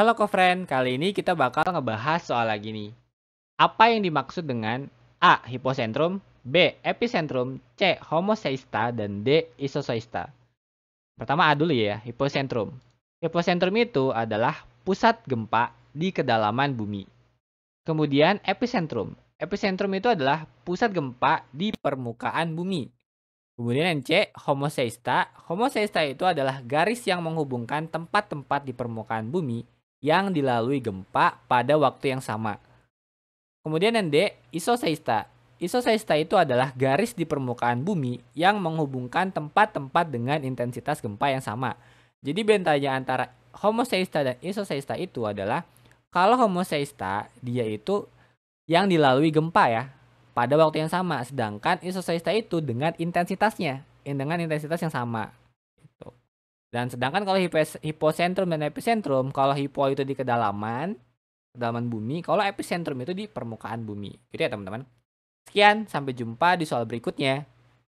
Halo co-friend, kali ini kita bakal ngebahas soal lagi nih. Apa yang dimaksud dengan A. Hipocentrum, B. Epicentrum, C. Homoseista, dan D. Isoseista. Pertama A dulu ya, hipocentrum. Hipocentrum itu adalah pusat gempa di kedalaman bumi. Kemudian epicentrum. Epicentrum itu adalah pusat gempa di permukaan bumi. Kemudian yang C, homoseista. Homoseista itu adalah garis yang menghubungkan tempat-tempat di permukaan bumi yang dilalui gempa pada waktu yang sama. Kemudian yang D, isoseista. Isoseista itu adalah garis di permukaan bumi yang menghubungkan tempat-tempat dengan intensitas gempa yang sama. Jadi bentanya antara homoseista dan isoseista itu adalah kalau homoseista dia itu yang dilalui gempa ya pada waktu yang sama, sedangkan isoseista itu dengan intensitasnya, dengan intensitas yang sama. Dan sedangkan kalau hipocentrum dan epicentrum, kalau hipo itu di kedalaman, kedalaman bumi, kalau epicentrum itu di permukaan bumi. Gitu ya teman-teman. Sekian, sampai jumpa di soal berikutnya.